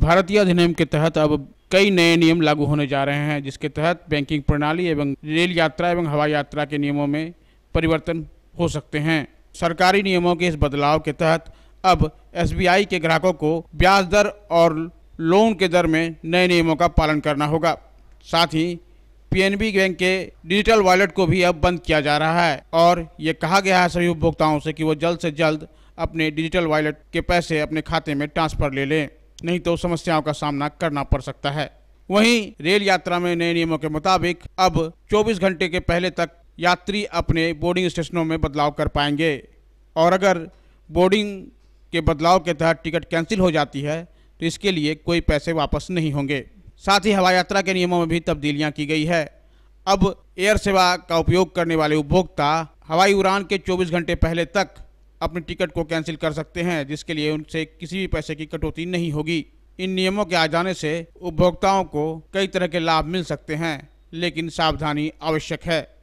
भारतीय अधिनियम के तहत अब कई नए नियम लागू होने जा रहे हैं जिसके तहत बैंकिंग प्रणाली एवं रेल यात्रा एवं हवाई यात्रा के नियमों में परिवर्तन हो सकते हैं सरकारी नियमों के इस बदलाव के तहत अब एसबीआई के ग्राहकों को ब्याज दर और लोन के दर में नए नियमों का पालन करना होगा साथ ही पीएनबी बैंक के डिजिटल वॉलेट को भी अब बंद किया जा रहा है और ये कहा गया है सभी उपभोक्ताओं से कि वो जल्द से जल्द अपने डिजिटल वॉलेट के पैसे अपने खाते में ट्रांसफ़र ले लें नहीं तो समस्याओं का सामना करना पड़ सकता है वहीं रेल यात्रा में नए नियमों के मुताबिक अब 24 घंटे के पहले तक यात्री अपने बोर्डिंग स्टेशनों में बदलाव कर पाएंगे और अगर बोर्डिंग के बदलाव के तहत टिकट कैंसिल हो जाती है तो इसके लिए कोई पैसे वापस नहीं होंगे साथ ही हवाई यात्रा के नियमों में भी तब्दीलियां की गई है अब एयर सेवा का उपयोग करने वाले उपभोक्ता हवाई उड़ान के 24 घंटे पहले तक अपनी टिकट को कैंसिल कर सकते हैं जिसके लिए उनसे किसी भी पैसे की कटौती नहीं होगी इन नियमों के आ जाने से उपभोक्ताओं को कई तरह के लाभ मिल सकते हैं लेकिन सावधानी आवश्यक है